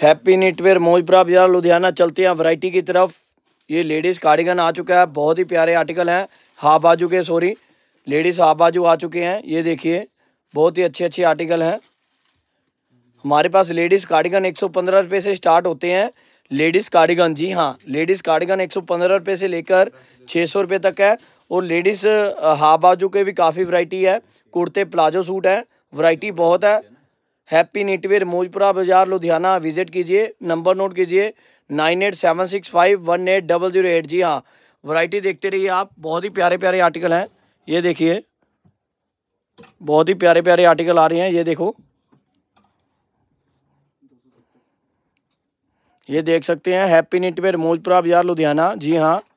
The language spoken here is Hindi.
हैप्पी नीटवेयर मोजपुरा बाजार लुधियाना चलते हैं वैरायटी की तरफ ये लेडीज़ कार्डिगन आ चुका है बहुत ही प्यारे आर्टिकल हैं हाफ बाजू के सॉरी लेडीज़ हाफ बाजू आ चुके हैं ये देखिए बहुत ही अच्छे अच्छे आर्टिकल हैं हमारे पास लेडीज़ कार्डिगन एक सौ पंद्रह रुपये से स्टार्ट होते हैं लेडीज़ कार्डिगन जी हाँ लेडीज़ कार्डिगन एक सौ पंद्रह रुपये से लेकर छः सौ रुपये तक है और लेडीज़ हाफ बाजू के भी काफ़ी वरायटी है कुर्ते प्लाजो सूट है वरायटी बहुत है हैप्पी नीटवेयर मोजपुरा बाजार लुधियाना विजिट कीजिए नंबर नोट कीजिए nine eight seven six five one eight double zero eight जी हाँ वैरायटी देखते रहिए आप बहुत ही प्यारे प्यारे आर्टिकल हैं ये देखिए बहुत ही प्यारे प्यारे आर्टिकल आ रहे हैं ये देखो ये देख सकते हैं हैप्पी नीटवेयर मोजपुरा बाजार लुधियाना जी हाँ